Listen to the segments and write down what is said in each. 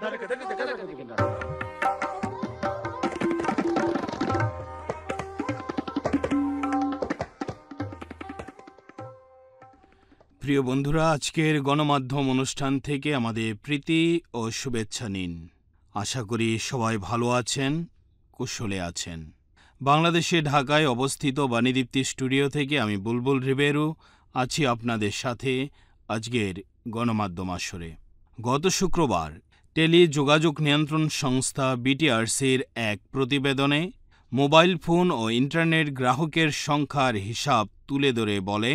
প্রিয় বন্ধুরা আজকের গণমাধ্যম অনুষ্ঠান থেকে আমাদের প্রীতি ও শুভেচ্ছা নিন আশা করি সবাই ভালো আছেন কুশলে আছেন বাংলাদেশে ঢাকায় অবস্থিত বাণীদীপ্তি স্টুডিও থেকে আমি বুলবুল রিবেরু আছি আপনাদের সাথে আজকের গণমাধ্যম আসরে গত শুক্রবার টেলিযোগাযোগ নিয়ন্ত্রণ সংস্থা বিটিআরসির এক প্রতিবেদনে মোবাইল ফোন ও ইন্টারনেট গ্রাহকের সংখ্যার হিসাব তুলে ধরে বলে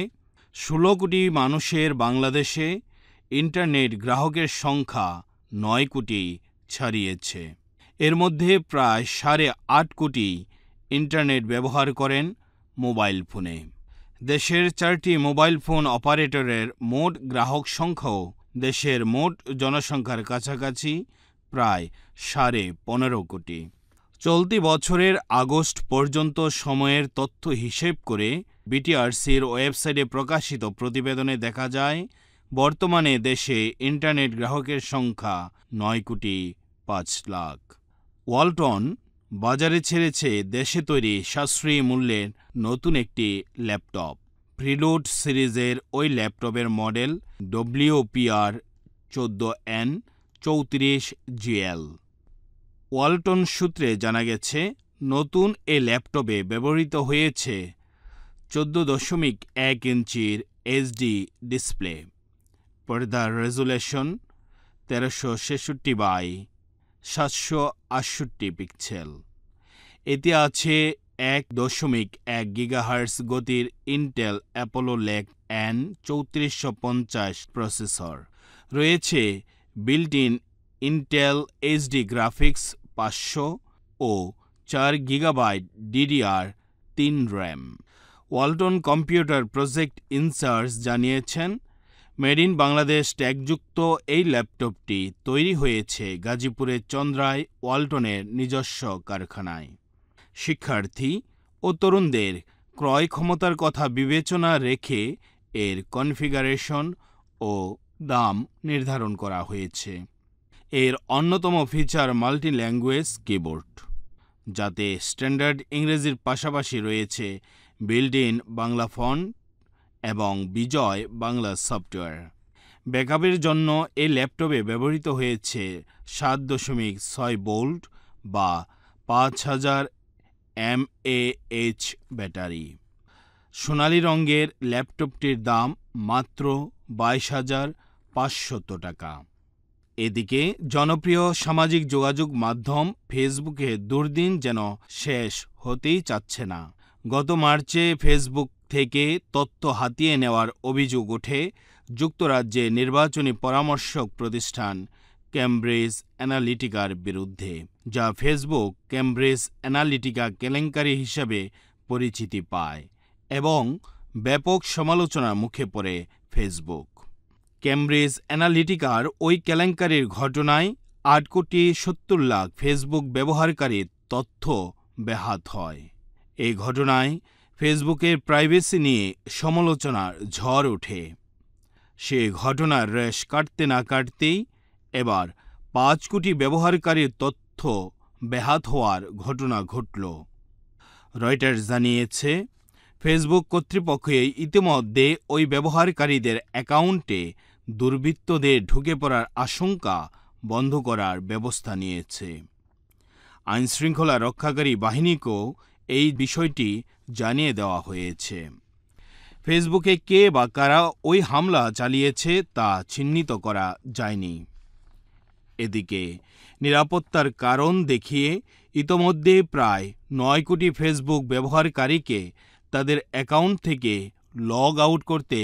ষোলো কোটি মানুষের বাংলাদেশে ইন্টারনেট গ্রাহকের সংখ্যা নয় কোটি ছাড়িয়েছে এর মধ্যে প্রায় সাড়ে আট কোটি ইন্টারনেট ব্যবহার করেন মোবাইল ফোনে দেশের চারটি মোবাইল ফোন অপারেটরের মোট গ্রাহক সংখ্যাও দেশের মোট জনসংখ্যার কাছাকাছি প্রায় সাড়ে পনেরো কোটি চলতি বছরের আগস্ট পর্যন্ত সময়ের তথ্য হিসেব করে বিটিআরসির ওয়েবসাইটে প্রকাশিত প্রতিবেদনে দেখা যায় বর্তমানে দেশে ইন্টারনেট গ্রাহকের সংখ্যা নয় কোটি পাঁচ লাখ ওয়ালটন বাজারে ছেড়েছে দেশে তৈরি সাশ্রয়ী মূল্যের নতুন একটি ল্যাপটপ প্রিলোড সিরিজের ওই ল্যাপটপের মডেল ডব্লিউপিআর চোদ্দো এন চৌত্রিশ জিএল ওয়ালটন সূত্রে জানা গেছে নতুন এ ল্যাপটপে ব্যবহৃত হয়েছে চোদ্দো দশমিক এক ইঞ্চির এইচডি ডিসপ্লে পর্দার রেজুলেশন তেরোশো ছেষট্টি বাই সাতশো আটষট্টি পিক্সেল এতে আছে এক দশমিক এক গিগাহার্স গতির ইন্টেল অ্যাপোলো লেক অ্যান চৌত্রিশশো পঞ্চাশ প্রসেসর রয়েছে built in Intel HD graphics পাঁচশো ও চার গিগাবাইট ডিডিআর তিন RAM Walton computer project in-charge জানিয়েছেন মেড ইন বাংলাদেশ ট্যাগযুক্ত এই ল্যাপটপটি তৈরি হয়েছে গাজীপুরের চন্দ্রায় ওয়ালটনের নিজস্ব কারখানায় শিক্ষার্থী ও তরুণদের ক্রয় ক্ষমতার কথা বিবেচনা রেখে এর কনফিগারেশন ও দাম নির্ধারণ করা হয়েছে এর অন্যতম ফিচার মাল্টি ল্যাঙ্গুয়েজ কিবোর্ড যাতে স্ট্যান্ডার্ড ইংরেজির পাশাপাশি রয়েছে বিল্ড ইন বাংলা ফন্ট এবং বিজয় বাংলা সফটওয়্যার ব্যাকআপের জন্য এই ল্যাপটপে ব্যবহৃত হয়েছে সাত দশমিক ছয় বোল্ট বা পাঁচ হাজার এমএএইচ ব্যাটারি সোনালি রঙের ল্যাপটপটির দাম মাত্র বাইশ হাজার পাঁচশত টাকা এদিকে জনপ্রিয় সামাজিক যোগাযোগ মাধ্যম ফেসবুকে দুর্দিন যেন শেষ হতেই চাচ্ছে না গত মার্চে ফেসবুক থেকে তথ্য হাতিয়ে নেওয়ার অভিযোগ ওঠে যুক্তরাজ্যে নির্বাচনী পরামর্শক প্রতিষ্ঠান ক্যামব্রিজ অ্যানালিটিকার বিরুদ্ধে যা ফেসবুক ক্যামব্রিজ অ্যানালিটিকা কেলেঙ্কারি হিসাবে পরিচিতি পায় এবং ব্যাপক সমালোচনার মুখে পড়ে ফেসবুক ক্যামব্রিজ অ্যানালিটিকার ওই কেলেঙ্কারির ঘটনায় আট কোটি সত্তর লাখ ফেসবুক ব্যবহারকারীর তথ্য ব্যাহাত হয় এই ঘটনায় ফেসবুকের প্রাইভেসি নিয়ে সমালোচনার ঝড় ওঠে সে ঘটনার রেশ কাটতে না কাটতেই এবার পাঁচ কোটি ব্যবহারকারীর তথ্য ব্যাহাত হওয়ার ঘটনা ঘটল রয়টার্স জানিয়েছে ফেসবুক কর্তৃপক্ষ ইতিমধ্যে ওই ব্যবহারকারীদের অ্যাকাউন্টে দুর্বৃত্তদের ঢুকে পড়ার আশঙ্কা বন্ধ করার ব্যবস্থা নিয়েছে আইনশৃঙ্খলা রক্ষাকারী বাহিনীকেও এই বিষয়টি জানিয়ে দেওয়া হয়েছে ফেসবুকে কে বা কারা ওই হামলা চালিয়েছে তা চিহ্নিত করা যায়নি এদিকে নিরাপত্তার কারণ দেখিয়ে ইতোমধ্যে প্রায় নয় কোটি ফেসবুক ব্যবহারকারীকে তাদের অ্যাকাউন্ট থেকে লগ আউট করতে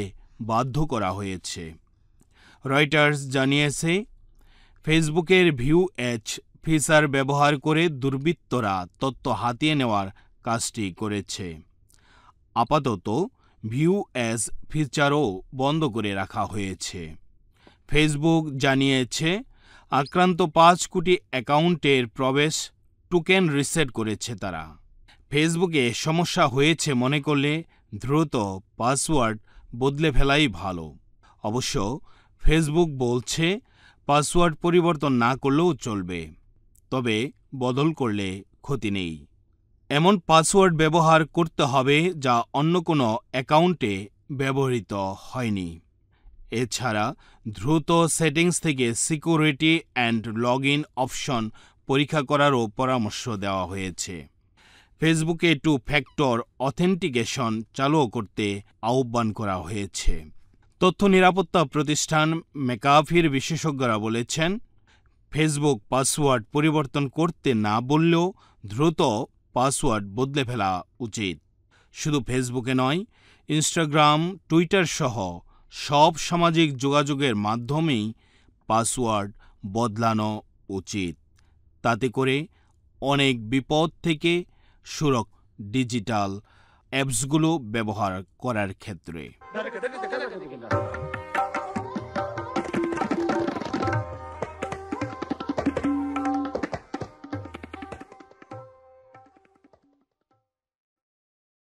বাধ্য করা হয়েছে রয়টার্স জানিয়েছে ফেসবুকের ভিউ এচ ফিচার ব্যবহার করে দুর্বৃত্তরা তথ্য হাতিয়ে নেওয়ার কাজটি করেছে আপাতত ভিউ এস ফিচারও বন্ধ করে রাখা হয়েছে ফেসবুক জানিয়েছে আক্রান্ত পাঁচ কোটি অ্যাকাউন্টের প্রবেশ টোকেন রিসেট করেছে তারা ফেসবুকে সমস্যা হয়েছে মনে করলে দ্রুত পাসওয়ার্ড বদলে ফেলাই ভালো অবশ্য ফেসবুক বলছে পাসওয়ার্ড পরিবর্তন না করলেও চলবে তবে বদল করলে ক্ষতি নেই এমন পাসওয়ার্ড ব্যবহার করতে হবে যা অন্য কোনো অ্যাকাউন্টে ব্যবহৃত হয়নি এছাড়া দ্রুত সেটিংস থেকে security and log in option পরীক্ষা করারও পরামর্শ দেওয়া হয়েছে ফেসবুকে টু ফ্যাক্টর অথেন্টিকেশন চালু করতে আহ্বান করা হয়েছে তথ্য নিরাপত্তা প্রতিষ্ঠান মেকাফির বিশেষজ্ঞরা বলেছেন ফেসবুক পাসওয়ার্ড পরিবর্তন করতে না বললেও দ্রুত পাসওয়ার্ড বদলে ফেলা উচিত শুধু ফেসবুকে নয় ইনস্টাগ্রাম টুইটার সহ সব সামাজিক যোগাযোগের মাধ্যমেই পাসওয়ার্ড বদলানো উচিত তাতে করে অনেক বিপদ থেকে সুরক ডিজিটাল অ্যাপসগুলো ব্যবহার করার ক্ষেত্রে